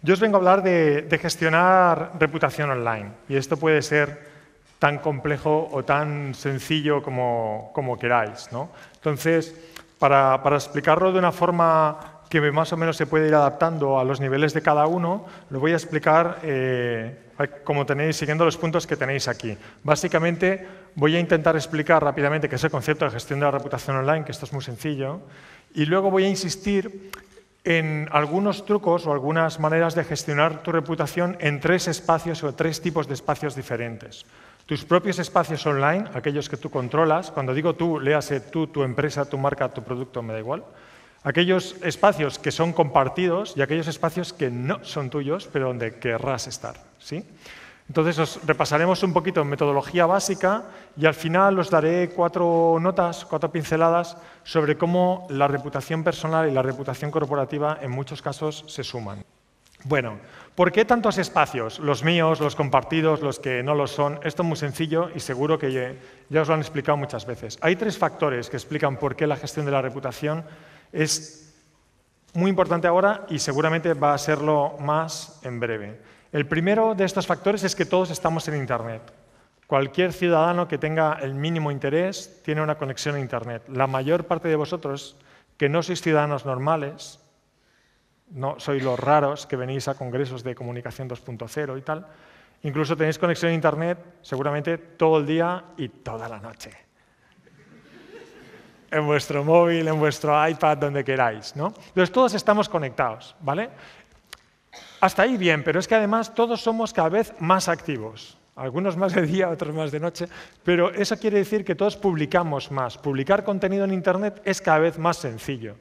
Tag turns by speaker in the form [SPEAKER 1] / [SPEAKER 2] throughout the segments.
[SPEAKER 1] Yo os vengo a hablar de, gestionar reputación online y esto puede ser tan complejo o tan sencillo como, queráis. Entonces, para, explicarlo de una forma que más o menos se puede ir adaptando a los niveles de cada uno, lo voy a explicar eh, como tenéis, siguiendo los puntos que tenéis aquí. Básicamente, voy a intentar explicar rápidamente qué es el concepto de gestión de la reputación online, que esto es muy sencillo, y luego voy a insistir en algunos trucos o algunas maneras de gestionar tu reputación en tres espacios o tres tipos de espacios diferentes. Tus propios espacios online, aquellos que tú controlas, cuando digo tú, léase tú, tu empresa, tu marca, tu producto, me da igual. Aquellos espacios que son compartidos y aquellos espacios que no son tuyos, pero donde querrás estar. ¿sí? Entonces os repasaremos un poquito en metodología básica y al final os daré cuatro notas, cuatro pinceladas sobre cómo la reputación personal y la reputación corporativa en muchos casos se suman. Bueno, ¿por qué tantos espacios? Los míos, los compartidos, los que no lo son. Esto es muy sencillo y seguro que ya os lo han explicado muchas veces. Hay tres factores que explican por qué la gestión de la reputación es muy importante ahora y seguramente va a serlo más en breve. El primero de estos factores es que todos estamos en Internet. Cualquier ciudadano que tenga el mínimo interés tiene una conexión a Internet. La mayor parte de vosotros que no sois ciudadanos normales, no sois los raros que venís a congresos de comunicación 2.0 y tal, incluso tenéis conexión a Internet seguramente todo el día y toda la noche. En vuestro móvil, en vuestro iPad, donde queráis, ¿no? Entonces todos estamos conectados, ¿vale? Hasta ahí bien, pero es que además todos somos cada vez más activos. Algunos más de día, otros más de noche, pero eso quiere decir que todos publicamos más. Publicar contenido en Internet es cada vez más sencillo.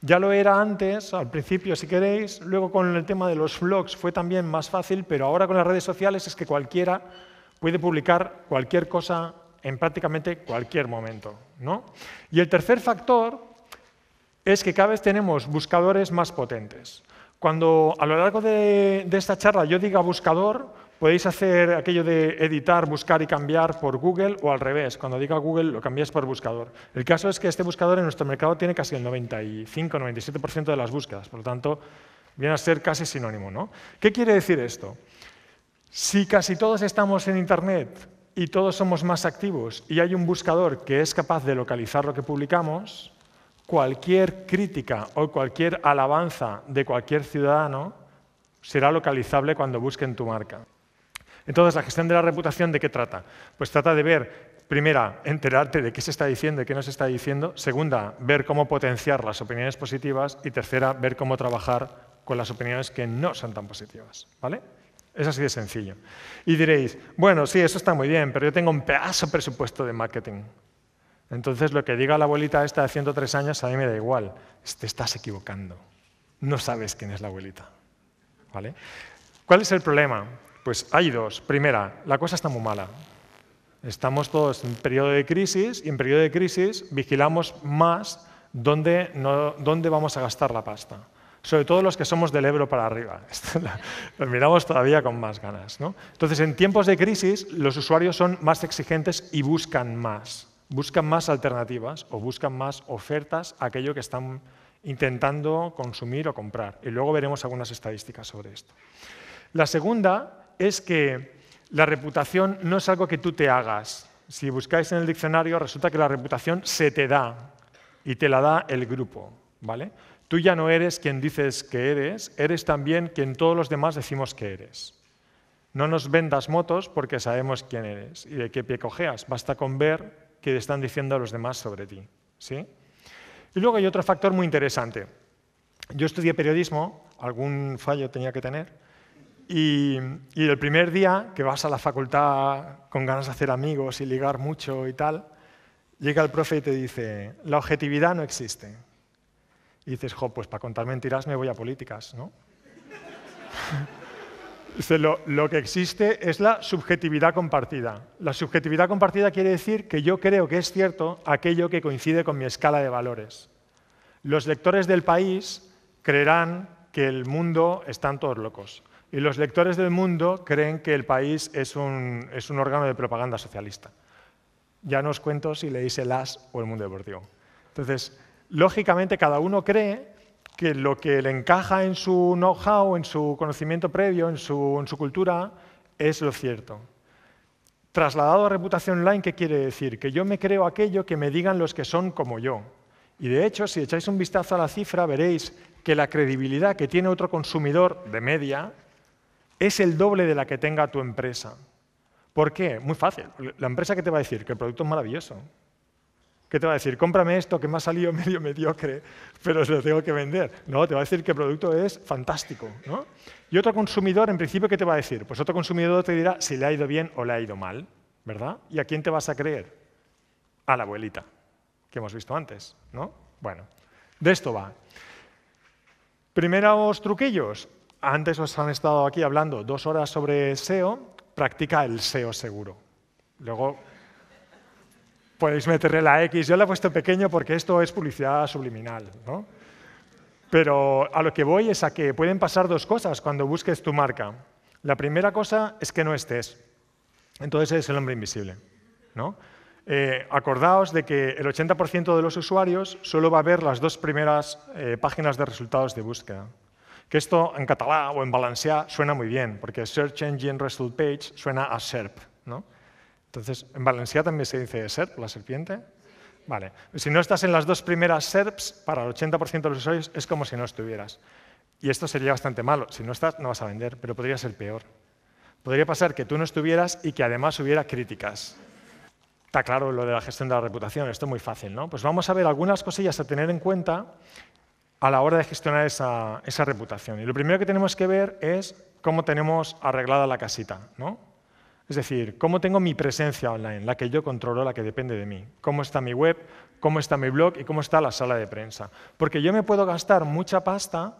[SPEAKER 1] Ya lo era antes, al principio si queréis, luego con el tema de los blogs fue también más fácil, pero ahora con las redes sociales es que cualquiera puede publicar cualquier cosa en prácticamente cualquier momento. ¿no? Y el tercer factor es que cada vez tenemos buscadores más potentes. Cuando a lo largo de, esta charla yo diga buscador, podéis hacer aquello de editar, buscar y cambiar por Google o al revés. Cuando diga Google lo cambiáis por buscador. El caso es que este buscador en nuestro mercado tiene casi el 95-97% de las búsquedas. Por lo tanto, viene a ser casi sinónimo. ¿Qué quiere decir esto? Si casi todos estamos en Internet y todos somos más activos y hay un buscador que es capaz de localizar lo que publicamos, cualquier crítica o cualquier alabanza de cualquier ciudadano será localizable cuando busquen tu marca. Entonces, la gestión de la reputación, ¿de qué trata? Pues trata de ver, primera, enterarte de qué se está diciendo y qué no se está diciendo. Segunda, ver cómo potenciar las opiniones positivas. Y tercera, ver cómo trabajar con las opiniones que no son tan positivas. ¿Vale? Es así de sencillo. Y diréis, bueno, sí, eso está muy bien, pero yo tengo un pedazo presupuesto de marketing. Entonces lo que diga la abuelita esta de 103 años a mí me da igual. Te estás equivocando. No sabes quién es la abuelita. ¿Vale? ¿Cuál es el problema? Pues hay dos. Primera, la cosa está muy mala. Estamos todos en periodo de crisis y en periodo de crisis vigilamos más dónde, vamos a gastar la pasta. Sobre todo los que somos del Ebro para arriba. lo miramos todavía con más ganas. ¿no? Entonces, en tiempos de crisis, los usuarios son más exigentes y buscan más buscan más alternativas o buscan más ofertas a aquello que están intentando consumir o comprar. Y luego veremos algunas estadísticas sobre esto. La segunda es que la reputación no es algo que tú te hagas. Si buscáis en el diccionario, resulta que la reputación se te da y te la da el grupo. ¿vale? Tú ya no eres quien dices que eres, eres también quien todos los demás decimos que eres. No nos vendas motos porque sabemos quién eres y de qué pie cojeas. Basta con ver que están diciendo a los demás sobre ti. ¿sí? Y luego hay otro factor muy interesante. Yo estudié periodismo, algún fallo tenía que tener, y, el primer día que vas a la facultad con ganas de hacer amigos y ligar mucho y tal, llega el profe y te dice, la objetividad no existe. Y dices, jo, pues para contar mentiras me voy a políticas, ¿no? lo, que existe es la subjetividad compartida. La subjetividad compartida quiere decir que yo creo que es cierto aquello que coincide con mi escala de valores. Los lectores del país creerán que el mundo están todos locos. Y los lectores del mundo creen que el país es un, órgano de propaganda socialista. Ya no os cuento si leéis el As o el Mundo Deportivo. Entonces, lógicamente cada uno cree que lo que le encaja en su know-how, en su conocimiento previo, en su, cultura, es lo cierto. Trasladado a reputación online, ¿qué quiere decir? Que yo me creo aquello que me digan los que son como yo. Y de hecho, si echáis un vistazo a la cifra, veréis que la credibilidad que tiene otro consumidor de media es el doble de la que tenga tu empresa. ¿Por qué? Muy fácil. La empresa que te va a decir que el producto es maravilloso, ¿Qué te va a decir? Cómprame esto que me ha salido medio mediocre, pero se lo tengo que vender. No, te va a decir que el producto es fantástico. ¿no? Y otro consumidor, en principio, ¿qué te va a decir? Pues otro consumidor te dirá si le ha ido bien o le ha ido mal, ¿verdad? ¿Y a quién te vas a creer? A la abuelita, que hemos visto antes, ¿no? Bueno, de esto va. Primeros truquillos. Antes os han estado aquí hablando dos horas sobre SEO. Practica el SEO seguro. Luego podéis meterle la X. Yo la he puesto pequeño porque esto es publicidad subliminal, ¿no? Pero a lo que voy es a que pueden pasar dos cosas cuando busques tu marca. La primera cosa es que no estés. Entonces es el hombre invisible, ¿no? Eh, acordaos de que el 80% de los usuarios solo va a ver las dos primeras eh, páginas de resultados de búsqueda. Que esto en catalán o en valencià suena muy bien, porque Search Engine Result Page suena a SERP. ¿no? Entonces, en Valencia también se dice SERP, la serpiente. Vale. Si no estás en las dos primeras SERPs, para el 80% de los usuarios es como si no estuvieras. Y esto sería bastante malo. Si no estás, no vas a vender, pero podría ser peor. Podría pasar que tú no estuvieras y que además hubiera críticas. Está claro lo de la gestión de la reputación, esto es muy fácil, ¿no? Pues vamos a ver algunas cosillas a tener en cuenta a la hora de gestionar esa, esa reputación. Y lo primero que tenemos que ver es cómo tenemos arreglada la casita, ¿no? Es decir, cómo tengo mi presencia online, la que yo controlo, la que depende de mí. Cómo está mi web, cómo está mi blog y cómo está la sala de prensa. Porque yo me puedo gastar mucha pasta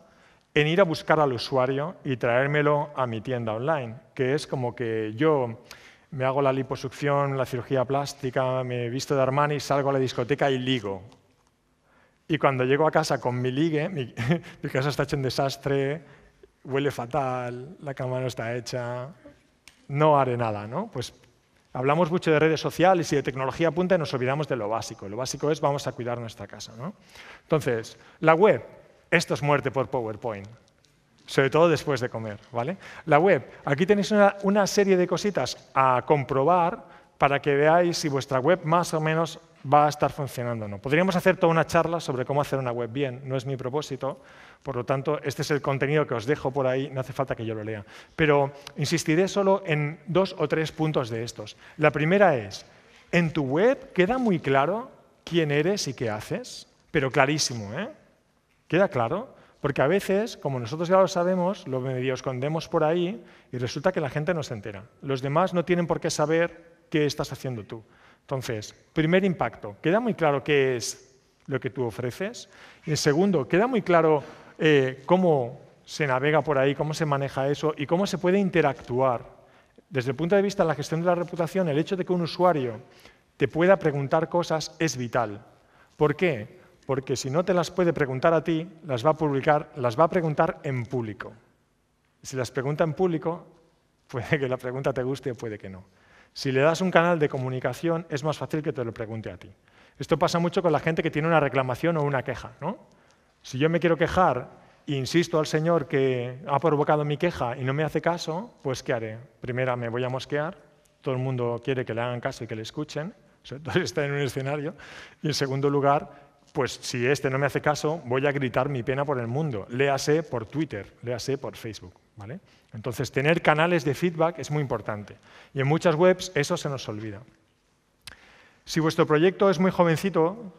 [SPEAKER 1] en ir a buscar al usuario y traérmelo a mi tienda online, que es como que yo me hago la liposucción, la cirugía plástica, me visto de Armani, salgo a la discoteca y ligo. Y cuando llego a casa con mi ligue, mi, casa está hecha un desastre, huele fatal, la cama no está hecha, no haré nada, ¿no? Pues hablamos mucho de redes sociales y de tecnología punta y nos olvidamos de lo básico. Lo básico es vamos a cuidar nuestra casa, ¿no? Entonces, la web, esto es muerte por PowerPoint. Sobre todo después de comer, ¿vale? La web, aquí tenéis una serie de cositas a comprobar para que veáis si vuestra web más o menos va a estar funcionando no. Podríamos hacer toda una charla sobre cómo hacer una web bien, no es mi propósito, por lo tanto, este es el contenido que os dejo por ahí, no hace falta que yo lo lea. Pero insistiré solo en dos o tres puntos de estos. La primera es, en tu web queda muy claro quién eres y qué haces, pero clarísimo, ¿eh? ¿Queda claro? Porque a veces, como nosotros ya lo sabemos, lo medio escondemos por ahí y resulta que la gente no se entera. Los demás no tienen por qué saber qué estás haciendo tú. Entonces, primer impacto, queda muy claro qué es lo que tú ofreces. Y el segundo, queda muy claro eh, cómo se navega por ahí, cómo se maneja eso y cómo se puede interactuar. Desde el punto de vista de la gestión de la reputación, el hecho de que un usuario te pueda preguntar cosas es vital. ¿Por qué? Porque si no te las puede preguntar a ti, las va a publicar, las va a preguntar en público. Si las pregunta en público, puede que la pregunta te guste o puede que no. Si le das un canal de comunicación, es más fácil que te lo pregunte a ti. Esto pasa mucho con la gente que tiene una reclamación o una queja. ¿no? Si yo me quiero quejar e insisto al Señor que ha provocado mi queja y no me hace caso, pues ¿qué haré? Primera, me voy a mosquear. Todo el mundo quiere que le hagan caso y que le escuchen, sobre si está en un escenario. Y en segundo lugar, pues si este no me hace caso, voy a gritar mi pena por el mundo. Léase por Twitter, léase por Facebook. Entonces, tener canales de feedback es muy importante. Y en muchas webs eso se nos olvida. Si vuestro proyecto es muy jovencito,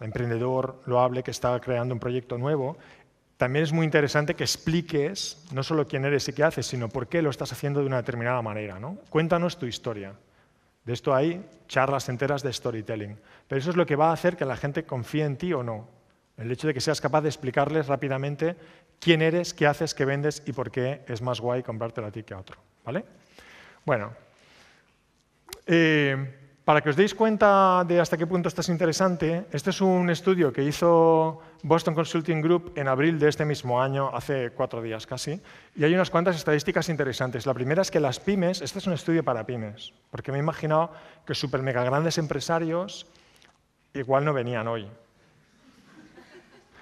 [SPEAKER 1] emprendedor loable que está creando un proyecto nuevo, también es muy interesante que expliques no solo quién eres y qué haces, sino por qué lo estás haciendo de una determinada manera. Cuéntanos tu historia. De esto hay charlas enteras de storytelling. Pero eso es lo que va a hacer que la gente confíe en ti o no. El hecho de que seas capaz de explicarles rápidamente quién eres, qué haces, qué vendes y por qué es más guay comprártelo a ti que a otro. ¿vale? Bueno, eh, para que os deis cuenta de hasta qué punto esto es interesante, este es un estudio que hizo Boston Consulting Group en abril de este mismo año, hace cuatro días casi, y hay unas cuantas estadísticas interesantes. La primera es que las pymes, este es un estudio para pymes, porque me he imaginado que super mega grandes empresarios igual no venían hoy,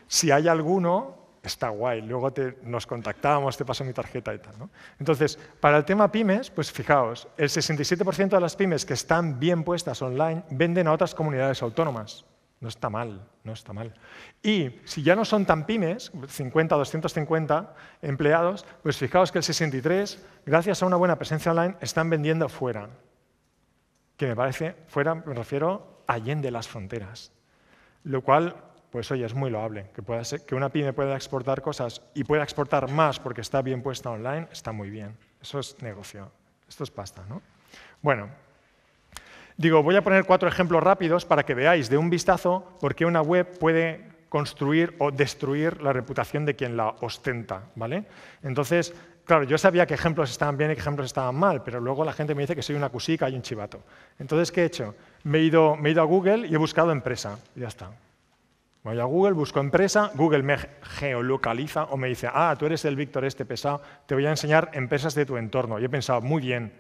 [SPEAKER 1] si hay alguno, está guay, luego nos contactamos, te paso mi tarjeta y tal. Entonces, para el tema pymes, pues fijaos, el 67% de las pymes que están bien puestas online venden a otras comunidades autónomas. No está mal, no está mal. Y si ya no son tan pymes, 50, 250 empleados, pues fijaos que el 63, gracias a una buena presencia online, están vendiendo fuera. Que me parece, fuera me refiero a allende las fronteras. Lo cual pues oye, es muy loable. Que, pueda ser, que una pyme pueda exportar cosas y pueda exportar más porque está bien puesta online, está muy bien. Eso es negocio. Esto es pasta, ¿no? Bueno, digo, voy a poner cuatro ejemplos rápidos para que veáis de un vistazo por qué una web puede construir o destruir la reputación de quien la ostenta, ¿vale? Entonces, claro, yo sabía que ejemplos estaban bien y que ejemplos estaban mal, pero luego la gente me dice que soy una cusica y un chivato. Entonces, ¿qué he hecho? Me he ido, me he ido a Google y he buscado empresa, y ya está voy a Google, busco empresa, Google me geolocaliza o me dice, ah, tú eres el Víctor este pesado, te voy a enseñar empresas de tu entorno. Y he pensado, muy bien,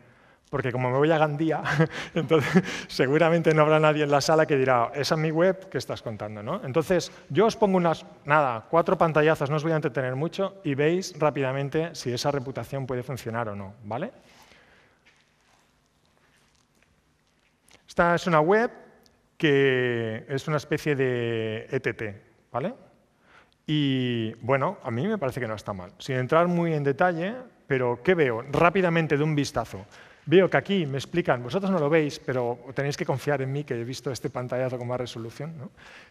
[SPEAKER 1] porque como me voy a Gandía, entonces seguramente no habrá nadie en la sala que dirá, esa es mi web, ¿qué estás contando? ¿no? Entonces, yo os pongo unas, nada, cuatro pantallazos, no os voy a entretener mucho, y veis rápidamente si esa reputación puede funcionar o no, ¿vale? Esta es una web que es una especie de ETT, ¿vale? Y bueno, a mí me parece que no está mal. Sin entrar muy en detalle, pero ¿qué veo? Rápidamente de un vistazo. Veo que aquí me explican, vosotros no lo veis, pero tenéis que confiar en mí que he visto este pantallazo con más resolución.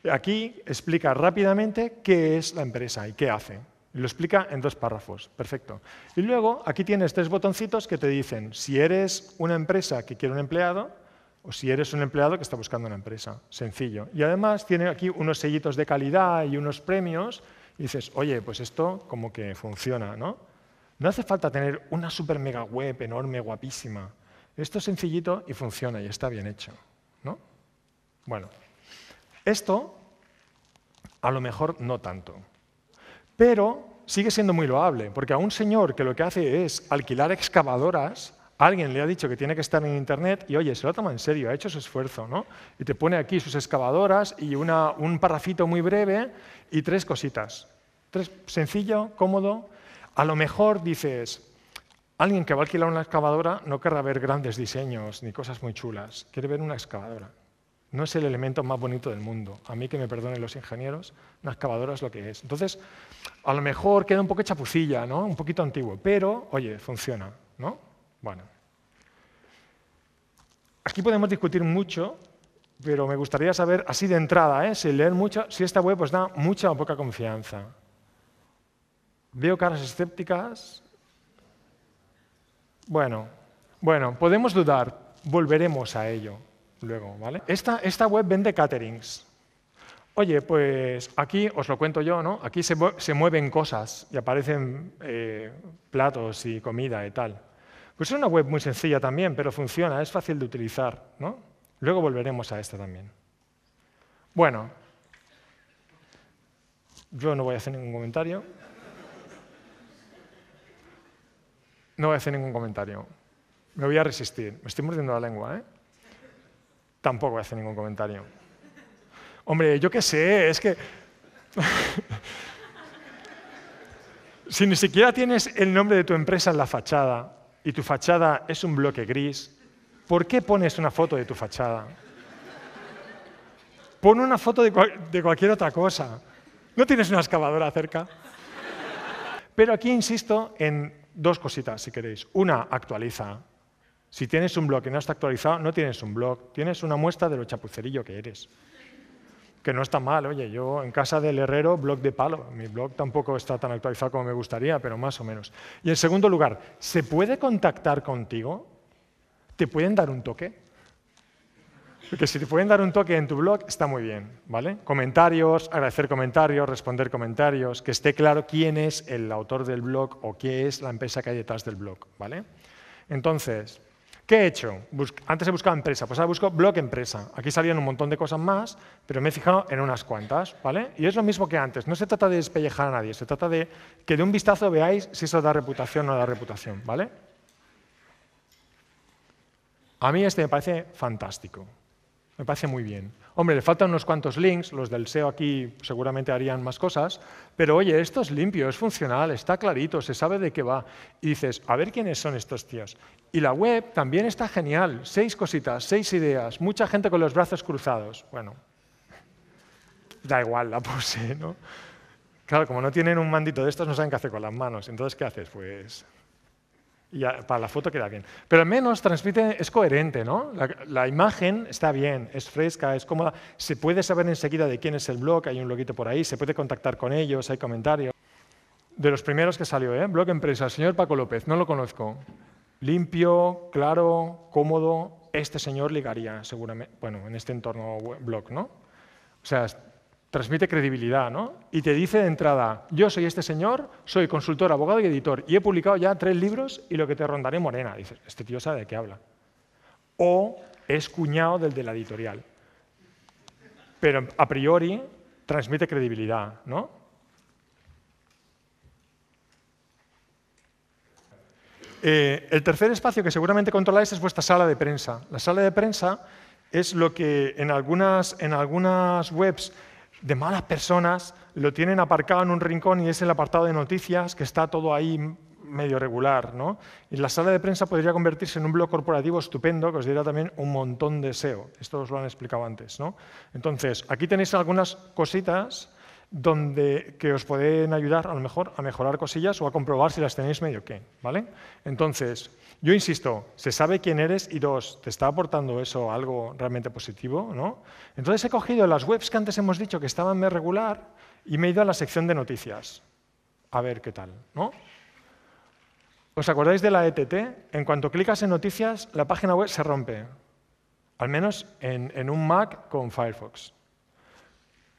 [SPEAKER 1] Aquí explica rápidamente qué es la empresa y qué hace. Lo explica en dos párrafos, perfecto. Y luego aquí tienes tres botoncitos que te dicen si eres una empresa que quiere un empleado, o si eres un empleado que está buscando una empresa. Sencillo. Y además tiene aquí unos sellitos de calidad y unos premios y dices, oye, pues esto como que funciona, ¿no? No hace falta tener una super mega web enorme, guapísima. Esto es sencillito y funciona y está bien hecho, ¿no? Bueno, esto a lo mejor no tanto, pero sigue siendo muy loable, porque a un señor que lo que hace es alquilar excavadoras Alguien le ha dicho que tiene que estar en Internet y, oye, se lo toma en serio, ha hecho su esfuerzo, ¿no? Y te pone aquí sus excavadoras y un parrafito muy breve y tres cositas. Tres, sencillo, cómodo. A lo mejor dices, alguien que va a alquilar una excavadora no querrá ver grandes diseños ni cosas muy chulas, quiere ver una excavadora. No es el elemento más bonito del mundo. A mí que me perdonen los ingenieros, una excavadora es lo que es. Entonces, a lo mejor queda un poco chapucilla, ¿no? Un poquito antiguo, pero, oye, funciona, ¿no? Bueno, aquí podemos discutir mucho, pero me gustaría saber, así de entrada, ¿eh? si leer mucho, si esta web os da mucha o poca confianza. Veo caras escépticas. Bueno, bueno, podemos dudar, volveremos a ello luego, ¿vale? Esta, esta web vende caterings. Oye, pues aquí os lo cuento yo, ¿no? Aquí se, mueven cosas y aparecen eh, platos y comida y tal. Pues es una web muy sencilla también, pero funciona, es fácil de utilizar. ¿no? Luego volveremos a esta también. Bueno, yo no voy a hacer ningún comentario. No voy a hacer ningún comentario. Me voy a resistir. Me estoy mordiendo la lengua, ¿eh? Tampoco voy a hacer ningún comentario. Hombre, yo qué sé, es que... si ni siquiera tienes el nombre de tu empresa en la fachada, y tu fachada es un bloque gris, ¿por qué pones una foto de tu fachada? Pon una foto de, cualquier otra cosa. No tienes una excavadora cerca. Pero aquí insisto en dos cositas, si queréis. Una, actualiza. Si tienes un bloque y no está actualizado, no tienes un blog. Tienes una muestra de lo chapucerillo que eres que no está mal. Oye, yo en casa del herrero, blog de palo. Mi blog tampoco está tan actualizado como me gustaría, pero más o menos. Y en segundo lugar, ¿se puede contactar contigo? ¿Te pueden dar un toque? Porque si te pueden dar un toque en tu blog, está muy bien, ¿vale? Comentarios, agradecer comentarios, responder comentarios, que esté claro quién es el autor del blog o qué es la empresa que hay detrás del blog, ¿vale? Entonces, ¿Qué he hecho? Antes he buscado empresa, pues ahora busco blog empresa. Aquí salían un montón de cosas más, pero me he fijado en unas cuantas, ¿vale? Y es lo mismo que antes, no se trata de despellejar a nadie, se trata de que de un vistazo veáis si eso da reputación o no da reputación, ¿vale? A mí este me parece fantástico. Me parece muy bien. Hombre, le faltan unos cuantos links, los del SEO aquí seguramente harían más cosas, pero oye, esto es limpio, es funcional, está clarito, se sabe de qué va. Y dices, a ver quiénes son estos tíos. Y la web también está genial, seis cositas, seis ideas, mucha gente con los brazos cruzados. Bueno, da igual la pose, ¿no? Claro, como no tienen un mandito de estos, no saben qué hacer con las manos. Entonces, ¿qué haces? Pues para la foto queda bien. Pero al menos transmite, es coherente, ¿no? La, imagen está bien, es fresca, es cómoda. Se puede saber enseguida de quién es el blog, hay un loguito por ahí, se puede contactar con ellos, hay comentarios. De los primeros que salió, ¿eh? Blog Empresa, señor Paco López, no lo conozco. Limpio, claro, cómodo, este señor ligaría seguramente, bueno, en este entorno blog, ¿no? O sea, transmite credibilidad, ¿no? Y te dice de entrada, yo soy este señor, soy consultor, abogado y editor, y he publicado ya tres libros y lo que te rondaré morena. Dices, este tío sabe de qué habla. O es cuñado del de la editorial. Pero a priori transmite credibilidad, ¿no? Eh, el tercer espacio que seguramente controláis es vuestra sala de prensa. La sala de prensa es lo que en algunas, en algunas webs de malas personas, lo tienen aparcado en un rincón y es el apartado de noticias que está todo ahí medio regular. ¿no? Y la sala de prensa podría convertirse en un blog corporativo estupendo que os diera también un montón de SEO. Esto os lo han explicado antes. Entonces, aquí tenéis algunas cositas donde, que os pueden ayudar a lo mejor a mejorar cosillas o a comprobar si las tenéis medio que. ¿vale? Entonces, yo insisto, se sabe quién eres y dos, ¿te está aportando eso algo realmente positivo? ¿no? Entonces he cogido las webs que antes hemos dicho que estaban más regular y me he ido a la sección de noticias. A ver qué tal, ¿no? ¿Os acordáis de la ETT? En cuanto clicas en noticias, la página web se rompe. Al menos en, en un Mac con Firefox.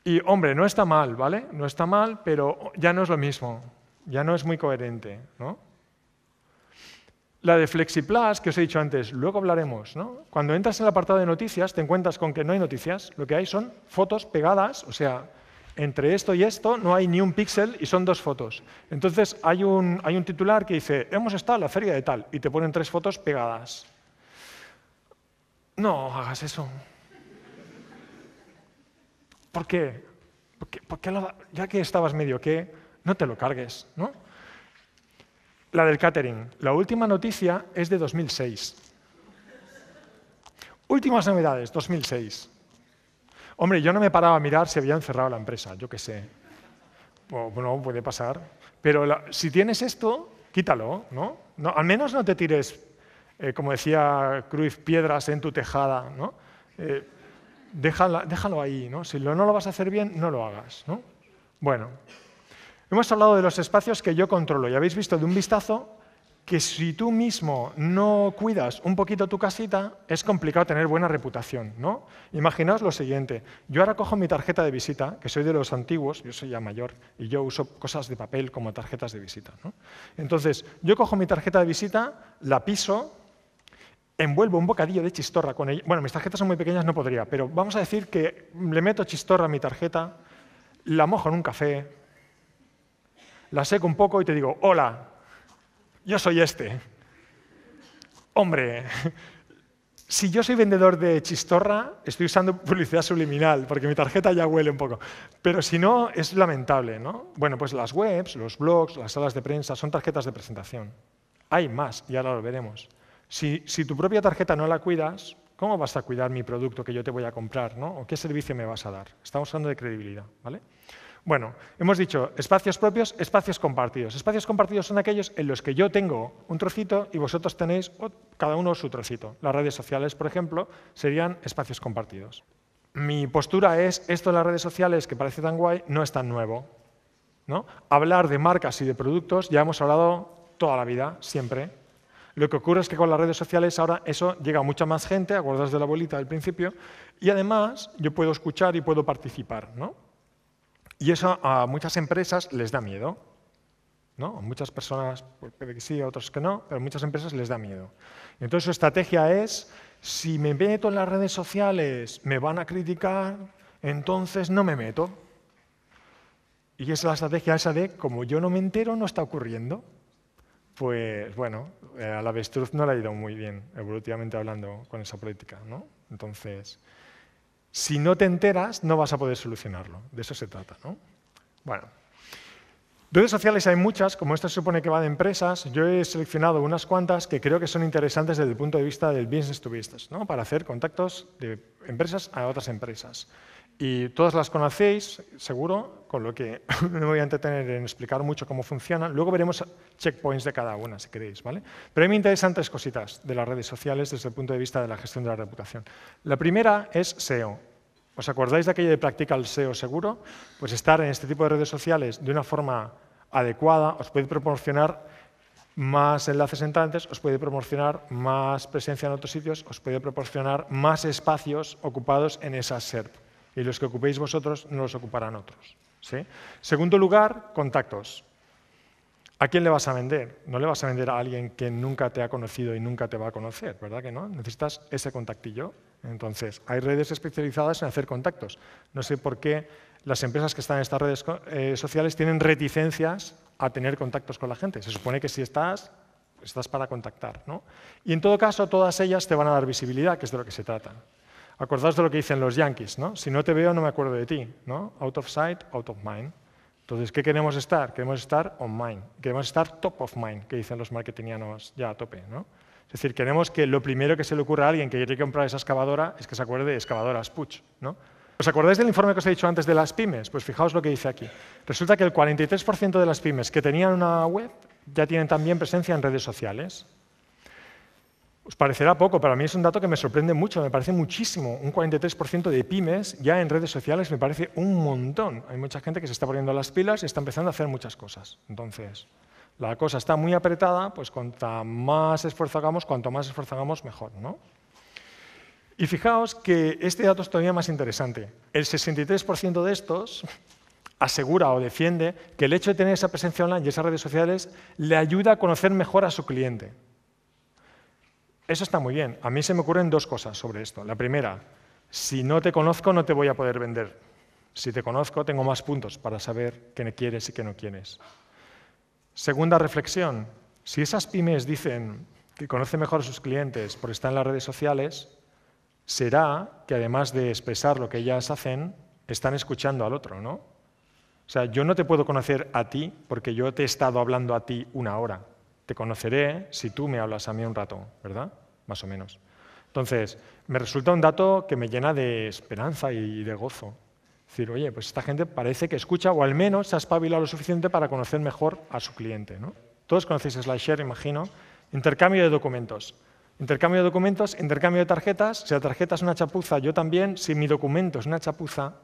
[SPEAKER 1] Y hombre, no está mal, ¿vale? No está mal, pero ya no es lo mismo. Ya no es muy coherente, ¿no? La de FlexiPlus, que os he dicho antes, luego hablaremos. Cuando entras en el apartado de noticias, te encuentras con que no hay noticias, lo que hay son fotos pegadas, o sea, entre esto y esto no hay ni un píxel y son dos fotos. Entonces hay un, titular que dice, hemos estado en la feria de tal, y te ponen tres fotos pegadas. No hagas eso. ¿Por qué? ya que estabas medio que, no te lo cargues, ¿no? la del catering. La última noticia es de 2006. Últimas novedades, 2006. Hombre, yo no me paraba a mirar si habían cerrado la empresa, yo qué sé. Bueno, puede pasar. Pero si tienes esto, quítalo, ¿no? ¿no? Al menos no te tires, eh, como decía Cruz, piedras en tu tejada, ¿no? Eh, déjalo ahí, ¿no? Si no lo vas a hacer bien, no lo hagas, ¿no? Bueno, Hemos hablado de los espacios que yo controlo y habéis visto de un vistazo que si tú mismo no cuidas un poquito tu casita, es complicado tener buena reputación, ¿no? Imaginaos lo siguiente, yo ahora cojo mi tarjeta de visita, que soy de los antiguos, yo soy ya mayor, y yo uso cosas de papel como tarjetas de visita, Entonces, yo cojo mi tarjeta de visita, la piso, envuelvo un bocadillo de chistorra con ella, bueno, mis tarjetas son muy pequeñas, no podría, pero vamos a decir que le meto chistorra a mi tarjeta, la mojo en un café, la seco un poco y te digo, hola, yo soy este. Hombre, si yo soy vendedor de chistorra, estoy usando publicidad subliminal, porque mi tarjeta ya huele un poco. Pero si no, es lamentable, ¿no? Bueno, pues las webs, los blogs, las salas de prensa son tarjetas de presentación. Hay más, y ahora lo veremos. Si, tu propia tarjeta no la cuidas, ¿cómo vas a cuidar mi producto que yo te voy a comprar, ¿no? ¿O qué servicio me vas a dar? Estamos hablando de credibilidad, ¿vale? Bueno, hemos dicho espacios propios, espacios compartidos. Espacios compartidos son aquellos en los que yo tengo un trocito y vosotros tenéis cada uno su trocito. Las redes sociales, por ejemplo, serían espacios compartidos. Mi postura es, esto de las redes sociales que parece tan guay, no es tan nuevo. ¿no? Hablar de marcas y de productos ya hemos hablado toda la vida, siempre. Lo que ocurre es que con las redes sociales ahora eso llega a mucha más gente, acordaos de la bolita del principio, y además yo puedo escuchar y puedo participar. ¿no? Y eso a muchas empresas les da miedo. ¿no? A muchas personas pues, puede que sí, a otras que no, pero a muchas empresas les da miedo. Entonces su estrategia es, si me meto en las redes sociales, me van a criticar, entonces no me meto. Y es la estrategia esa de, como yo no me entero, no está ocurriendo. Pues bueno, eh, a la avestruz no le ha ido muy bien, evolutivamente hablando, con esa política. ¿no? Entonces, si no te enteras, no vas a poder solucionarlo. De eso se trata. ¿no? Bueno, redes sociales hay muchas, como esta supone que va de empresas, yo he seleccionado unas cuantas que creo que son interesantes desde el punto de vista del business to business, ¿no? para hacer contactos de empresas a otras empresas. Y todas las conocéis, seguro, con lo que no me voy a entretener en explicar mucho cómo funcionan. Luego veremos checkpoints de cada una, si queréis. ¿vale? Pero a mí me interesan tres cositas de las redes sociales desde el punto de vista de la gestión de la reputación. La primera es SEO. ¿Os acordáis de aquella de práctica el SEO seguro? Pues estar en este tipo de redes sociales de una forma adecuada os puede proporcionar más enlaces entrantes, os puede proporcionar más presencia en otros sitios, os puede proporcionar más espacios ocupados en esas SERP y los que ocupéis vosotros no los ocuparán otros. Segundo lugar, contactos. ¿A quién le vas a vender? No le vas a vender a alguien que nunca te ha conocido y nunca te va a conocer, ¿verdad que no? Necesitas ese contactillo. Entonces, hay redes especializadas en hacer contactos. No sé por qué las empresas que están en estas redes eh, sociales tienen reticencias a tener contactos con la gente. Se supone que si estás, estás para contactar, Y en todo caso, todas ellas te van a dar visibilidad, que es de lo que se trata. Acordaos de lo que dicen los yankees, ¿no? Si no te veo, no me acuerdo de ti, ¿no? Out of sight, out of mind. Entonces, ¿qué queremos estar? Queremos estar on mind, queremos estar top of mind, que dicen los marketingianos ya a tope, ¿no? Es decir, queremos que lo primero que se le ocurra a alguien que quiere comprar esa excavadora es que se acuerde de excavadoras Puch, ¿no? ¿Os acordáis del informe que os he dicho antes de las pymes? Pues fijaos lo que dice aquí. Resulta que el 43% de las pymes que tenían una web ya tienen también presencia en redes sociales. Os parecerá poco, para mí es un dato que me sorprende mucho, me parece muchísimo. Un 43% de pymes ya en redes sociales me parece un montón. Hay mucha gente que se está poniendo las pilas y está empezando a hacer muchas cosas. Entonces, la cosa está muy apretada, pues cuanto más esfuerzo hagamos, cuanto más esfuerzo hagamos, mejor, Y fijaos que este dato es todavía más interesante. El 63% de estos asegura o defiende que el hecho de tener esa presencia online y esas redes sociales le ayuda a conocer mejor a su cliente. Eso está muy bien. A mí se me ocurren dos cosas sobre esto. La primera, si no te conozco no te voy a poder vender. Si te conozco tengo más puntos para saber qué quieres y qué no quieres. Segunda reflexión, si esas pymes dicen que conocen mejor a sus clientes porque están en las redes sociales, será que además de expresar lo que ellas hacen, están escuchando al otro, ¿no? O sea, yo no te puedo conocer a ti porque yo te he estado hablando a ti una hora. Te conoceré si tú me hablas a mí un rato, ¿verdad? Más o menos. Entonces, me resulta un dato que me llena de esperanza y de gozo. Es decir, oye, pues esta gente parece que escucha o al menos se ha espabilado lo suficiente para conocer mejor a su cliente. Todos conocéis Slideshare, imagino. Intercambio de documentos. Intercambio de documentos, intercambio de tarjetas. Si la tarjeta es una chapuza, yo también. Si mi documento es una chapuza,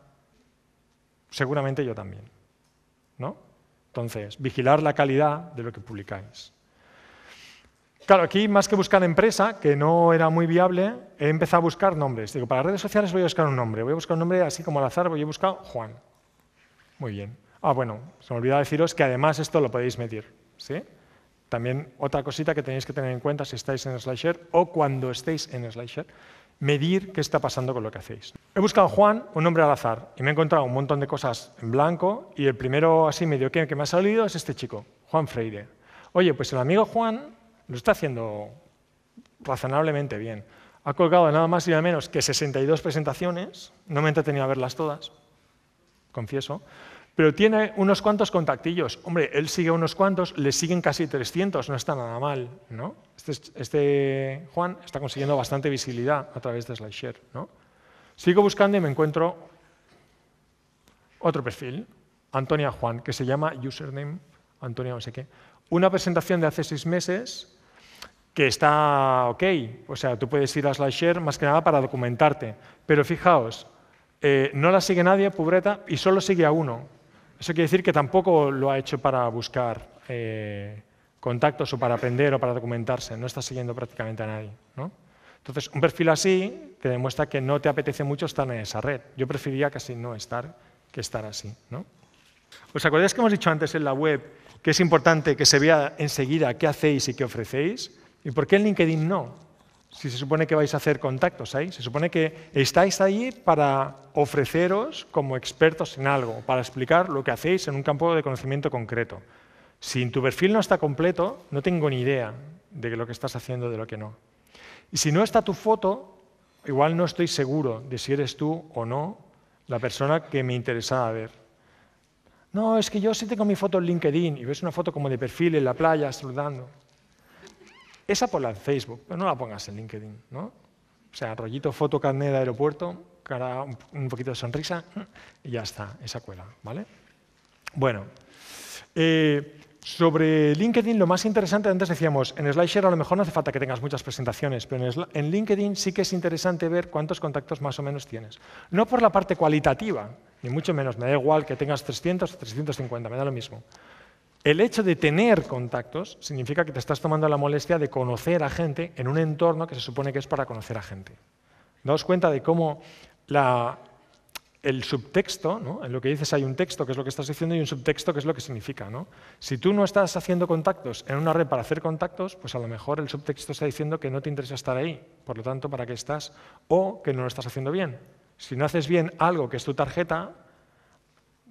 [SPEAKER 1] seguramente yo también. ¿no? Entonces, vigilar la calidad de lo que publicáis. Claro, aquí más que buscar empresa, que no era muy viable, he empezado a buscar nombres. Digo, para redes sociales voy a buscar un nombre. Voy a buscar un nombre así como al azar, voy a buscar Juan. Muy bien. Ah, bueno, se me olvidaba deciros que además esto lo podéis medir. ¿sí? También otra cosita que tenéis que tener en cuenta si estáis en Slideshare o cuando estéis en Slideshare, medir qué está pasando con lo que hacéis. He buscado Juan, un nombre al azar, y me he encontrado un montón de cosas en blanco y el primero así medio que me ha salido es este chico, Juan Freire. Oye, pues el amigo Juan lo está haciendo razonablemente bien. Ha colgado nada más y nada menos que 62 presentaciones. No me he entretenido a verlas todas, confieso. Pero tiene unos cuantos contactillos. Hombre, él sigue unos cuantos, le siguen casi 300, no está nada mal, ¿no? Este, este, Juan está consiguiendo bastante visibilidad a través de SlideShare, ¿no? Sigo buscando y me encuentro otro perfil, Antonia Juan, que se llama username Antonia no sé qué. Una presentación de hace seis meses que está ok, o sea, tú puedes ir a SlideShare más que nada para documentarte, pero fijaos, eh, no la sigue nadie, Pubreta, y solo sigue a uno. Eso quiere decir que tampoco lo ha hecho para buscar eh, contactos o para aprender o para documentarse, no está siguiendo prácticamente a nadie. ¿no? Entonces, un perfil así te demuestra que no te apetece mucho estar en esa red. Yo preferiría casi no estar que estar así. ¿no? ¿Os acordáis que hemos dicho antes en la web que es importante que se vea enseguida qué hacéis y qué ofrecéis? ¿Y por qué en LinkedIn no? Si se supone que vais a hacer contactos ahí, se supone que estáis ahí para ofreceros como expertos en algo, para explicar lo que hacéis en un campo de conocimiento concreto. Si tu perfil no está completo, no tengo ni idea de lo que estás haciendo, de lo que no. Y si no está tu foto, igual no estoy seguro de si eres tú o no la persona que me interesaba ver. No, es que yo sí tengo mi foto en LinkedIn y ves una foto como de perfil en la playa saludando. Esa ponla en Facebook, pero no la pongas en LinkedIn, ¿no? O sea, rollito foto carnet de aeropuerto, cara, un poquito de sonrisa, y ya está, esa cuela, ¿vale? Bueno, eh, sobre LinkedIn, lo más interesante, antes decíamos, en SlideShare a lo mejor no hace falta que tengas muchas presentaciones, pero en, en, LinkedIn sí que es interesante ver cuántos contactos más o menos tienes. No por la parte cualitativa, ni mucho menos, me da igual que tengas 300 o 350, me da lo mismo. El hecho de tener contactos significa que te estás tomando la molestia de conocer a gente en un entorno que se supone que es para conocer a gente. Daos cuenta de cómo el subtexto, en lo que dices hay un texto, que es lo que estás diciendo, y un subtexto, que es lo que significa. Si tú no estás haciendo contactos en una red para hacer contactos, pues a lo mejor el subtexto está diciendo que no te interesa estar ahí, por lo tanto, ¿para qué estás? O que no lo estás haciendo bien. Si no haces bien algo que es tu tarjeta,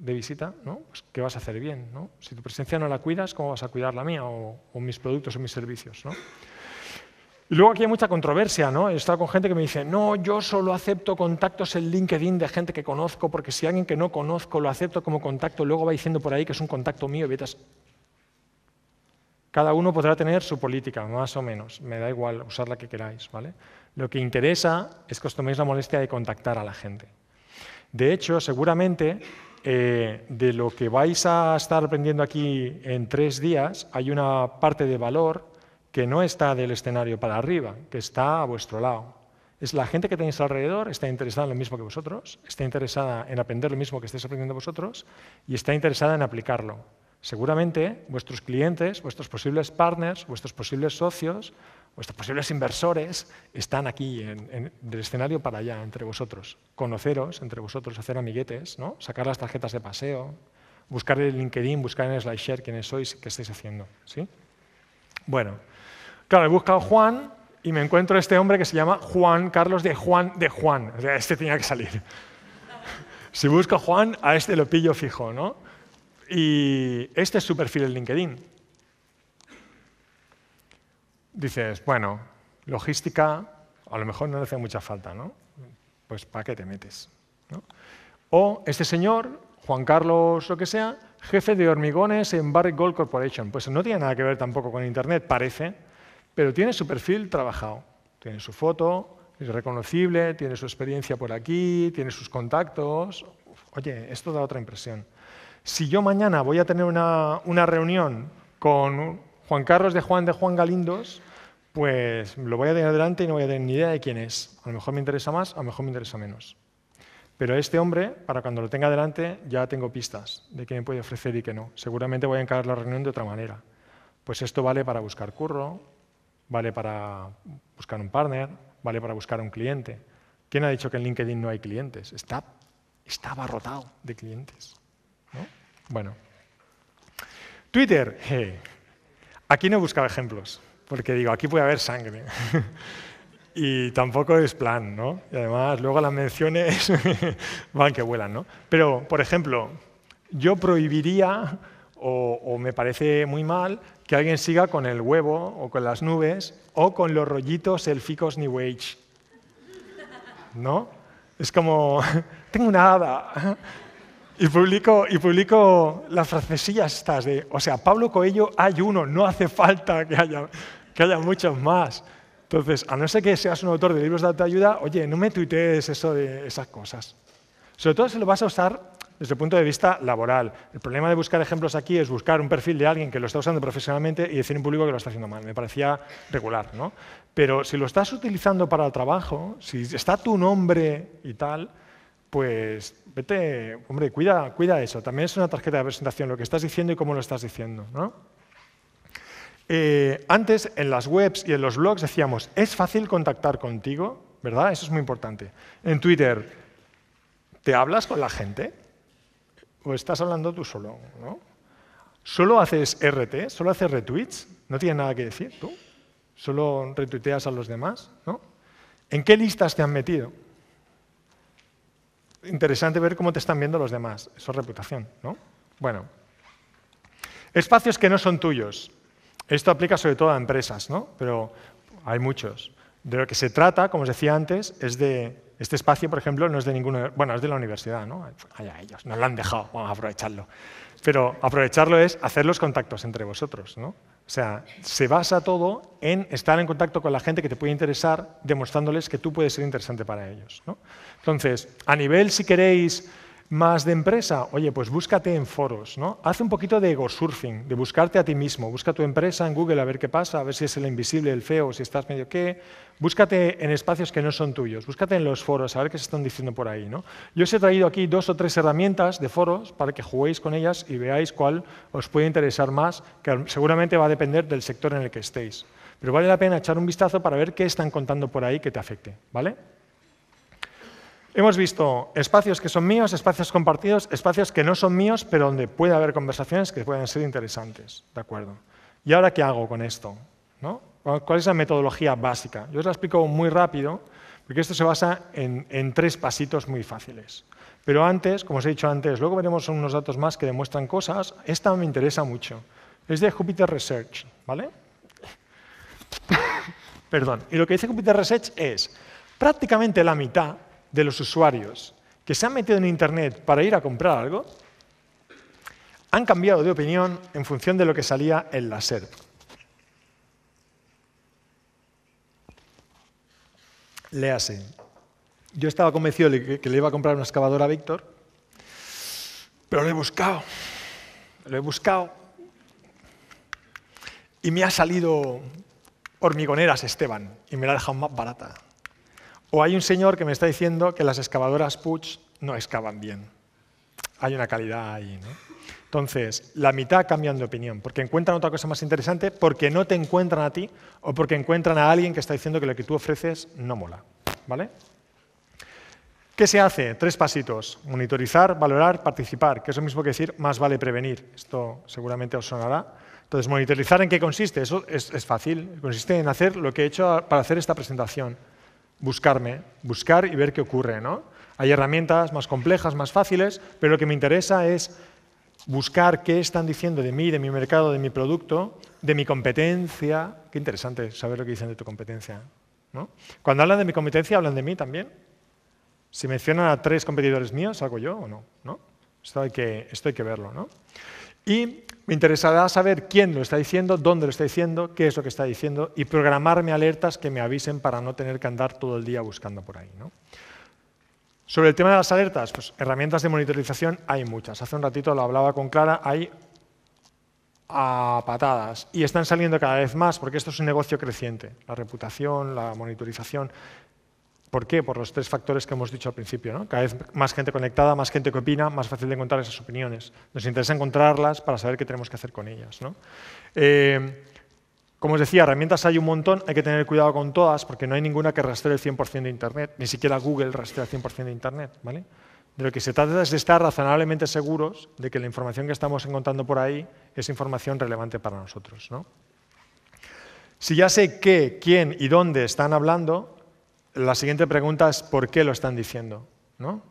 [SPEAKER 1] de visita, ¿no? Pues, ¿qué vas a hacer bien? ¿no? Si tu presencia no la cuidas, ¿cómo vas a cuidar la mía o, mis productos o mis servicios? ¿no? Y luego aquí hay mucha controversia, ¿no? He estado con gente que me dice, no, yo solo acepto contactos en LinkedIn de gente que conozco, porque si alguien que no conozco lo acepto como contacto, luego va diciendo por ahí que es un contacto mío y Cada uno podrá tener su política, más o menos. Me da igual usar la que queráis, ¿vale? Lo que interesa es que os toméis la molestia de contactar a la gente. De hecho, seguramente eh, de lo que vais a estar aprendiendo aquí en tres días, hay una parte de valor que no está del escenario para arriba, que está a vuestro lado. Es la gente que tenéis alrededor, está interesada en lo mismo que vosotros, está interesada en aprender lo mismo que estáis aprendiendo vosotros y está interesada en aplicarlo. Seguramente vuestros clientes, vuestros posibles partners, vuestros posibles socios, vuestros posibles inversores están aquí en, el del escenario para allá entre vosotros. Conoceros entre vosotros, hacer amiguetes, ¿no? sacar las tarjetas de paseo, buscar en LinkedIn, buscar en SlideShare quiénes sois, qué estáis haciendo. ¿sí? Bueno, claro, he buscado Juan y me encuentro este hombre que se llama Juan Carlos de Juan de Juan. este tenía que salir. si busco Juan, a este lo pillo fijo, ¿no? Y este es su perfil en LinkedIn. Dices, bueno, logística a lo mejor no le hace mucha falta, ¿no? Pues ¿para qué te metes? O este señor, Juan Carlos lo que sea, jefe de hormigones en Barrick Gold Corporation. Pues no tiene nada que ver tampoco con Internet, parece, pero tiene su perfil trabajado. Tiene su foto, es reconocible, tiene su experiencia por aquí, tiene sus contactos. Oye, esto da otra impresión. Si yo mañana voy a tener una, reunión con Juan Carlos de Juan de Juan Galindos, pues lo voy a tener adelante y no voy a tener ni idea de quién es. A lo mejor me interesa más, a lo mejor me interesa menos. Pero este hombre, para cuando lo tenga adelante, ya tengo pistas de qué me puede ofrecer y qué no. Seguramente voy a encarar la reunión de otra manera. Pues esto vale para buscar curro, vale para buscar un partner, vale para buscar un cliente. ¿Quién ha dicho que en LinkedIn no hay clientes? Está, está abarrotado de clientes. Bueno. Twitter. Aquí no he buscado ejemplos, porque digo, aquí puede haber sangre. y tampoco es plan, ¿no? Y además luego las menciones van que vuelan, ¿no? Pero, por ejemplo, yo prohibiría o, o, me parece muy mal que alguien siga con el huevo o con las nubes o con los rollitos elficos New Age. ¿No? Es como, tengo una hada. Y publico, y publico las frasecillas estas de, o sea, Pablo Coello hay uno, no hace falta que haya, que haya muchos más. Entonces, a no ser que seas un autor de libros de ayuda, oye, no me tuitees eso de esas cosas. Sobre todo si lo vas a usar desde el punto de vista laboral. El problema de buscar ejemplos aquí es buscar un perfil de alguien que lo está usando profesionalmente y decir en público que lo está haciendo mal. Me parecía regular, ¿no? Pero si lo estás utilizando para el trabajo, si está tu nombre y tal, pues vete, hombre, cuida, eso. También es una tarjeta de presentación, lo que estás diciendo y cómo lo estás diciendo. ¿no? Eh, antes, en las webs y en los blogs decíamos, es fácil contactar contigo, ¿verdad? Eso es muy importante. En Twitter, ¿te hablas con la gente? ¿O estás hablando tú solo? ¿no? ¿Solo haces RT? ¿Solo haces retweets? ¿No tienes nada que decir tú? ¿Solo retuiteas a los demás? ¿no? ¿En qué listas te han metido? interesante ver cómo te están viendo los demás. Eso es reputación, ¿no? Bueno, espacios que no son tuyos. Esto aplica sobre todo a empresas, ¿no? Pero hay muchos. De lo que se trata, como os decía antes, es de este espacio, por ejemplo, no es de ninguno... bueno, es de la universidad, ¿no? Allá ellos, nos lo han dejado, vamos a aprovecharlo. Pero aprovecharlo es hacer los contactos entre vosotros, ¿no? O sea, se basa todo en estar en contacto con la gente que te puede interesar, demostrándoles que tú puedes ser interesante para ellos. Entonces, a nivel, si queréis, más de empresa, oye, pues búscate en foros, ¿no? Haz un poquito de ego surfing, de buscarte a ti mismo. Busca tu empresa en Google a ver qué pasa, a ver si es el invisible, el feo, si estás medio qué. Búscate en espacios que no son tuyos, búscate en los foros, a ver qué se están diciendo por ahí, ¿no? Yo os he traído aquí dos o tres herramientas de foros para que juguéis con ellas y veáis cuál os puede interesar más, que seguramente va a depender del sector en el que estéis. Pero vale la pena echar un vistazo para ver qué están contando por ahí que te afecte, ¿vale? Hemos visto espacios que son míos, espacios compartidos, espacios que no son míos, pero donde puede haber conversaciones que pueden ser interesantes. ¿De acuerdo? ¿Y ahora qué hago con esto? ¿No? ¿Cuál es la metodología básica? Yo os la explico muy rápido, porque esto se basa en, en tres pasitos muy fáciles. Pero antes, como os he dicho antes, luego veremos unos datos más que demuestran cosas. Esta me interesa mucho. Es de Jupyter Research, ¿vale? Perdón. Y lo que dice Jupyter Research es prácticamente la mitad de los usuarios que se han metido en Internet para ir a comprar algo han cambiado de opinión en función de lo que salía en la SERP. Léase. Yo estaba convencido de que le iba a comprar una excavadora a Víctor, pero lo he buscado. Lo he buscado. Y me ha salido hormigoneras Esteban y me la ha dejado más barata. O hay un señor que me está diciendo que las excavadoras Puch no excavan bien. Hay una calidad ahí, ¿no? Entonces, la mitad cambian de opinión, porque encuentran otra cosa más interesante, porque no te encuentran a ti o porque encuentran a alguien que está diciendo que lo que tú ofreces no mola. ¿Vale? ¿Qué se hace? Tres pasitos. Monitorizar, valorar, participar, que es lo mismo que decir más vale prevenir. Esto seguramente os sonará. Entonces, monitorizar en qué consiste. Eso es fácil. Consiste en hacer lo que he hecho para hacer esta presentación buscarme, buscar y ver qué ocurre. ¿no? Hay herramientas más complejas, más fáciles, pero lo que me interesa es buscar qué están diciendo de mí, de mi mercado, de mi producto, de mi competencia. Qué interesante saber lo que dicen de tu competencia. ¿no? Cuando hablan de mi competencia, hablan de mí también. Si mencionan a tres competidores míos, ¿hago yo o no? ¿No? Esto, hay que, hay que verlo. ¿no? Y me interesará saber quién lo está diciendo, dónde lo está diciendo, qué es lo que está diciendo y programarme alertas que me avisen para no tener que andar todo el día buscando por ahí. Sobre el tema de las alertas, pues herramientas de monitorización hay muchas. Hace un ratito lo hablaba con Clara, hay a patadas y están saliendo cada vez más porque esto es un negocio creciente. La reputación, la monitorización ¿Por qué? Por los tres factores que hemos dicho al principio. Cada vez más gente conectada, más gente que opina, más fácil de encontrar esas opiniones. Nos interesa encontrarlas para saber qué tenemos que hacer con ellas. Eh, como os decía, herramientas hay un montón, hay que tener cuidado con todas porque no hay ninguna que rastree el 100% de Internet, ni siquiera Google rastrea el 100% de Internet. ¿vale? De lo que se trata es de estar razonablemente seguros de que la información que estamos encontrando por ahí es información relevante para nosotros. Si ya sé qué, quién y dónde están hablando, la siguiente pregunta es por qué lo están diciendo, ¿no?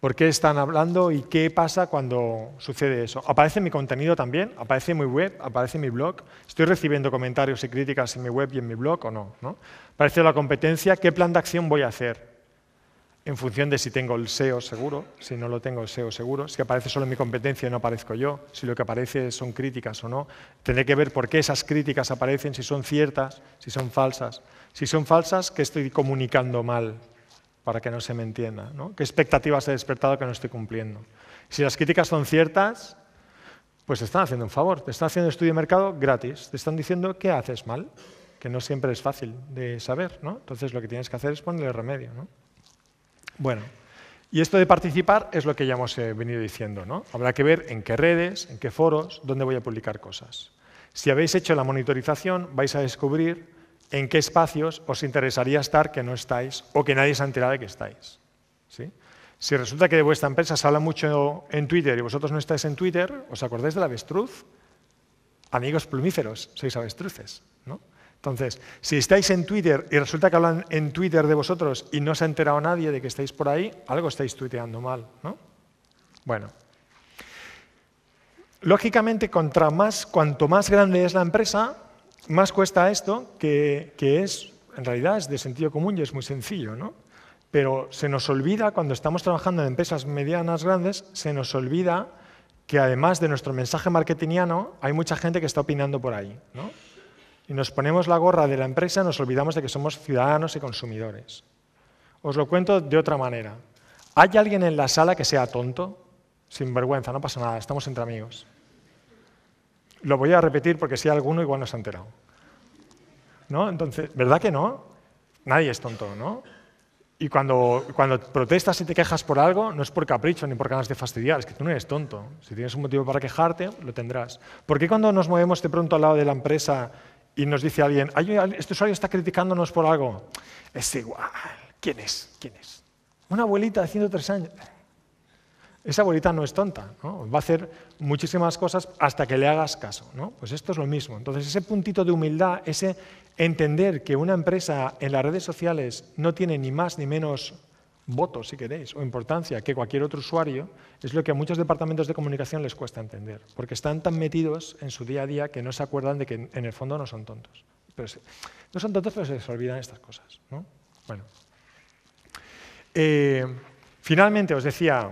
[SPEAKER 1] ¿Por qué están hablando y qué pasa cuando sucede eso? Aparece mi contenido también, aparece mi web, aparece mi blog. Estoy recibiendo comentarios y críticas en mi web y en mi blog o no. ¿No? Aparece la competencia, ¿qué plan de acción voy a hacer? en función de si tengo el SEO seguro, si no lo tengo el SEO seguro, si aparece solo mi competencia y no aparezco yo, si lo que aparece son críticas o no. Tendré que ver por qué esas críticas aparecen, si son ciertas, si son falsas. Si son falsas, ¿qué estoy comunicando mal para que no se me entienda? ¿no? ¿Qué expectativas he despertado que no estoy cumpliendo? Si las críticas son ciertas, pues te están haciendo un favor, te están haciendo estudio de mercado gratis, te están diciendo qué haces mal, que no siempre es fácil de saber. ¿no? Entonces lo que tienes que hacer es ponerle remedio. ¿no? Bueno, y esto de participar es lo que ya hemos eh, venido diciendo. ¿no? Habrá que ver en qué redes, en qué foros, dónde voy a publicar cosas. Si habéis hecho la monitorización, vais a descubrir en qué espacios os interesaría estar que no estáis o que nadie se ha enterado de que estáis. Si resulta que de vuestra empresa se habla mucho en Twitter y vosotros no estáis en Twitter, ¿os acordáis del avestruz? Amigos plumíferos, sois avestruces. ¿no? Entonces, si estáis en Twitter y resulta que hablan en Twitter de vosotros y no se ha enterado nadie de que estáis por ahí, algo estáis tuiteando mal, ¿no? Bueno. Lógicamente, contra más, cuanto más grande es la empresa, más cuesta esto, que, es, en realidad, es de sentido común y es muy sencillo, ¿no? Pero se nos olvida, cuando estamos trabajando en empresas medianas grandes, se nos olvida que además de nuestro mensaje marketingiano, hay mucha gente que está opinando por ahí, ¿no? y nos ponemos la gorra de la empresa, nos olvidamos de que somos ciudadanos y consumidores. Os lo cuento de otra manera. ¿Hay alguien en la sala que sea tonto? Sin vergüenza, no pasa nada, estamos entre amigos. Lo voy a repetir porque si hay alguno igual no se ha enterado. ¿No? Entonces, ¿verdad que no? Nadie es tonto, ¿no? Y cuando, cuando protestas y te quejas por algo, no es por capricho ni por ganas de fastidiar, es que tú no eres tonto. Si tienes un motivo para quejarte, lo tendrás. ¿Por qué cuando nos movemos de pronto al lado de la empresa y nos dice alguien, este usuario está criticándonos por algo, es igual, ¿quién es? ¿Quién es? Una abuelita de 103 años. Esa abuelita no es tonta, va a hacer muchísimas cosas hasta que le hagas caso. Pues esto es lo mismo. Entonces, ese puntito de humildad, ese entender que una empresa en las redes sociales no tiene ni más ni menos Voto, si queréis, o importancia que cualquier otro usuario, es lo que a muchos departamentos de comunicación les cuesta entender, porque están tan metidos en su día a día que no se acuerdan de que en el fondo no son tontos. Pero no son tontos, pero se les olvidan estas cosas. ¿no? Bueno. Eh, finalmente, os decía,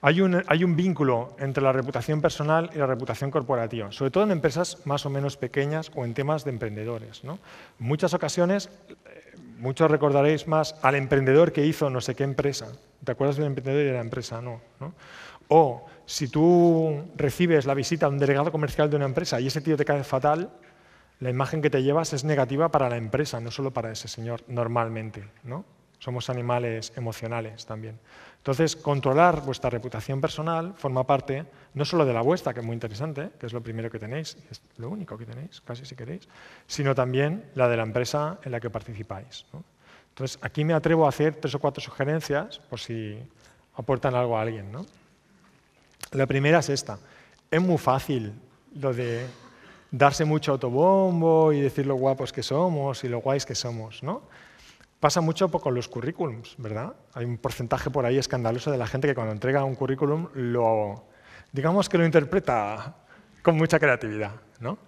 [SPEAKER 1] hay un, hay un, vínculo entre la reputación personal y la reputación corporativa, sobre todo en empresas más o menos pequeñas o en temas de emprendedores. muchas ocasiones muchos recordaréis más al emprendedor que hizo no sé qué empresa. ¿Te acuerdas del emprendedor y de la empresa? No, O si tú recibes la visita de un delegado comercial de una empresa y ese tío te cae fatal, la imagen que te llevas es negativa para la empresa, no solo para ese señor, normalmente. ¿no? Somos animales emocionales también. Entonces, controlar vuestra reputación personal forma parte no solo de la vuestra, que es muy interesante, que es lo primero que tenéis, es lo único que tenéis, casi si queréis, sino también la de la empresa en la que participáis. Entonces, aquí me atrevo a hacer tres o cuatro sugerencias por si aportan algo a alguien. La primera es esta. Es muy fácil lo de darse mucho autobombo y decir lo guapos que somos y lo guays que somos, ¿no? Pasa mucho con los currículums, ¿verdad? Hay un porcentaje por ahí escandaloso de la gente que cuando entrega un currículum lo, digamos que lo interpreta con mucha creatividad, ¿no?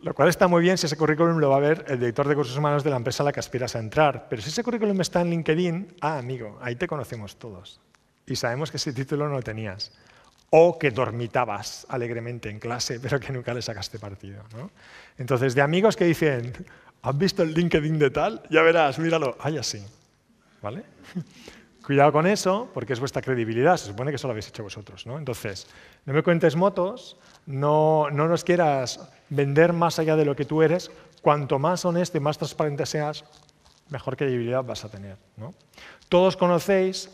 [SPEAKER 1] Lo cual está muy bien si ese currículum lo va a ver el director de cursos humanos de la empresa a la que aspiras a entrar. Pero si ese currículum está en LinkedIn, ah, amigo, ahí te conocemos todos. Y sabemos que ese título no lo tenías. O que dormitabas alegremente en clase, pero que nunca le sacaste partido. ¿no? Entonces, de amigos que dicen, ¿Has visto el LinkedIn de tal? Ya verás, míralo. Ay, así. ¿Vale? Cuidado con eso, porque es vuestra credibilidad. Se supone que eso lo habéis hecho vosotros, ¿no? Entonces, no me cuentes motos, no, no nos quieras vender más allá de lo que tú eres. Cuanto más honesto y más transparente seas, mejor credibilidad vas a tener. ¿no? Todos conocéis,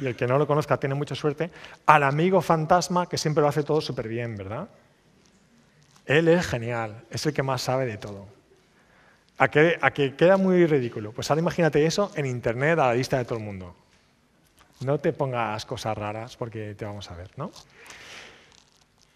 [SPEAKER 1] y el que no lo conozca tiene mucha suerte, al amigo fantasma que siempre lo hace todo súper bien, ¿verdad? Él es genial, es el que más sabe de todo a que, queda muy ridículo. Pues ahora imagínate eso en Internet a la vista de todo el mundo. No te pongas cosas raras porque te vamos a ver, ¿no?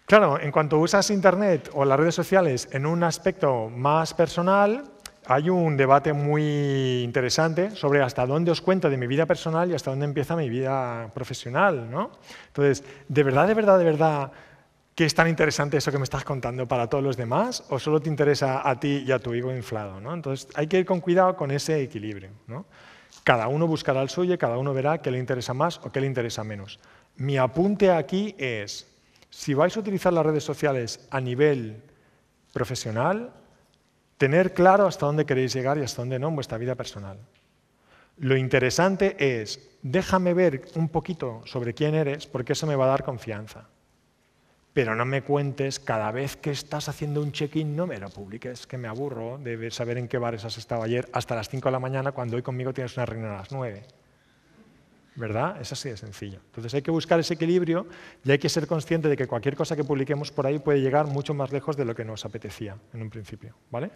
[SPEAKER 1] Claro, en cuanto usas Internet o las redes sociales en un aspecto más personal, hay un debate muy interesante sobre hasta dónde os cuento de mi vida personal y hasta dónde empieza mi vida profesional, ¿no? Entonces, ¿de verdad, de verdad, de verdad que es tan interesante eso que me estás contando para todos los demás o solo te interesa a ti y a tu hijo inflado. ¿no? Entonces hay que ir con cuidado con ese equilibrio. Cada uno buscará el suyo y cada uno verá qué le interesa más o qué le interesa menos. Mi apunte aquí es, si vais a utilizar las redes sociales a nivel profesional, tener claro hasta dónde queréis llegar y hasta dónde no en vuestra vida personal. Lo interesante es, déjame ver un poquito sobre quién eres porque eso me va a dar confianza pero no me cuentes cada vez que estás haciendo un check-in, no me lo publiques, que me aburro de saber en qué bares has estado ayer hasta las 5 de la mañana cuando hoy conmigo tienes una reunión a las 9. ¿Verdad? Es así de sencillo. Entonces hay que buscar ese equilibrio y hay que ser consciente de que cualquier cosa que publiquemos por ahí puede llegar mucho más lejos de lo que nos apetecía en un principio. ¿vale?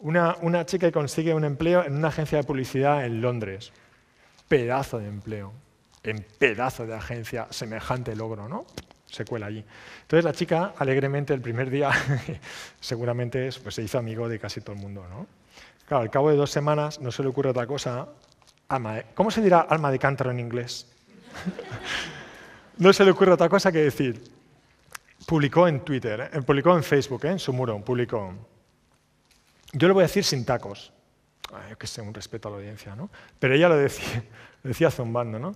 [SPEAKER 1] Una, una chica consigue un empleo en una agencia de publicidad en Londres. Pedazo de empleo. En pedazo de agencia, semejante logro, ¿no? se cuela allí. Entonces la chica, alegremente, el primer día, seguramente pues, se hizo amigo de casi todo el mundo. Claro, al cabo de dos semanas no se le ocurre otra cosa. Alma, ¿eh? ¿Cómo se dirá alma de cántaro en inglés? no se le ocurre otra cosa que decir. Publicó en Twitter, ¿eh? publicó en Facebook, ¿eh? en su muro, publicó. Yo le voy a decir sin tacos. que sea un respeto a la audiencia, ¿no? Pero ella lo decía, lo decía zumbando, ¿no?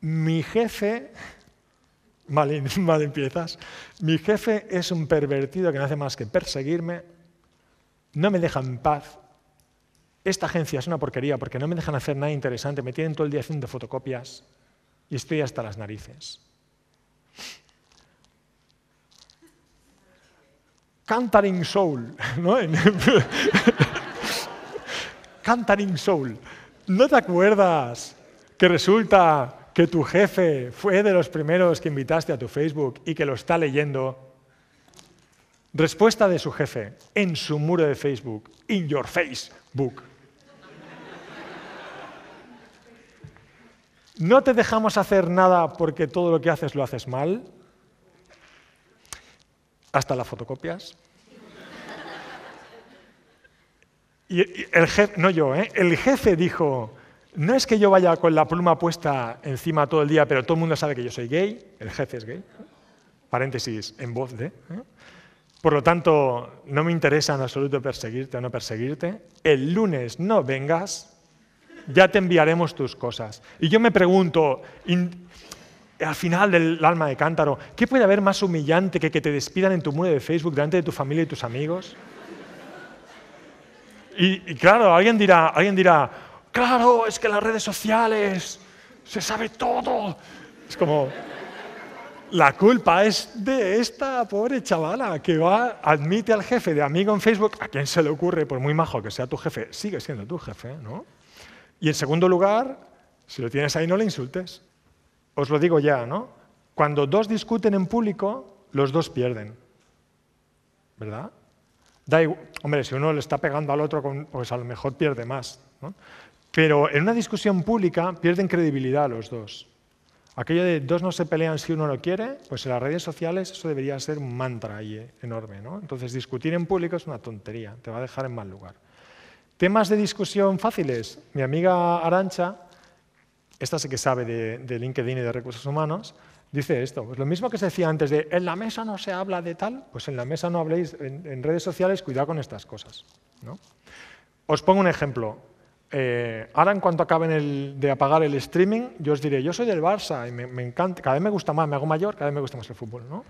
[SPEAKER 1] Mi jefe mal, empiezas. Mi jefe es un pervertido que no hace más que perseguirme, no me deja en paz. Esta agencia es una porquería porque no me dejan hacer nada interesante, me tienen todo el día haciendo fotocopias y estoy hasta las narices. Cantaring Soul, ¿no? Cantaring Soul. ¿No te acuerdas que resulta que tu jefe fue de los primeros que invitaste a tu Facebook y que lo está leyendo. Respuesta de su jefe en su muro de Facebook, in your Facebook. No te dejamos hacer nada porque todo lo que haces lo haces mal, hasta las fotocopias. Y el jefe, no yo, ¿eh? el jefe dijo, no es que yo vaya con la pluma puesta encima todo el día, pero todo el mundo sabe que yo soy gay, el jefe es gay, paréntesis, en voz de. ¿eh? Por lo tanto, no me interesa en absoluto perseguirte o no perseguirte. El lunes no vengas, ya te enviaremos tus cosas. Y yo me pregunto, al final del alma de cántaro, ¿qué puede haber más humillante que que te despidan en tu muro de Facebook delante de tu familia y tus amigos? Y, y claro, alguien dirá, alguien dirá, claro, es que las redes sociales, se sabe todo. Es como, la culpa es de esta pobre chavala que va, admite al jefe de amigo en Facebook, a quien se le ocurre, por muy majo que sea tu jefe, sigue siendo tu jefe, ¿no? Y en segundo lugar, si lo tienes ahí, no le insultes. Os lo digo ya, ¿no? Cuando dos discuten en público, los dos pierden. ¿Verdad? Da igual. Hombre, si uno le está pegando al otro, pues a lo mejor pierde más. ¿no? Pero en una discusión pública pierden credibilidad los dos. Aquello de dos no se pelean si uno no quiere, pues en las redes sociales eso debería ser un mantra eh, enorme. ¿no? Entonces discutir en público es una tontería, te va a dejar en mal lugar. Temas de discusión fáciles. Mi amiga Arancha, esta sí que sabe de, LinkedIn y de recursos humanos, dice esto. Pues lo mismo que se decía antes de en la mesa no se habla de tal, pues en la mesa no habléis, en, redes sociales cuidado con estas cosas. ¿no? Os pongo un ejemplo. Eh, ahora en cuanto acaben de apagar el streaming, yo os diré, yo soy del Barça y me, encanta, cada vez me gusta más, me hago mayor, cada vez me gusta más el fútbol, ¿no?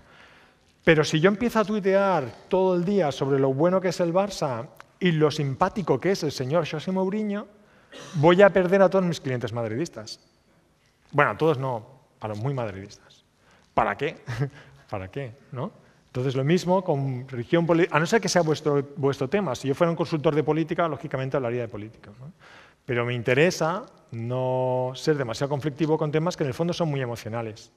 [SPEAKER 1] Pero si yo empiezo a tuitear todo el día sobre lo bueno que es el Barça y lo simpático que es el señor José Mourinho, voy a perder a todos mis clientes madridistas. Bueno, a todos no, a los muy madridistas. ¿Para qué? ¿Para qué? ¿No? Entonces, lo mismo con religión política, a no ser que sea vuestro, vuestro tema. Si yo fuera un consultor de política, lógicamente hablaría de política. ¿no? Pero me interesa no ser demasiado conflictivo con temas que en el fondo son muy emocionales.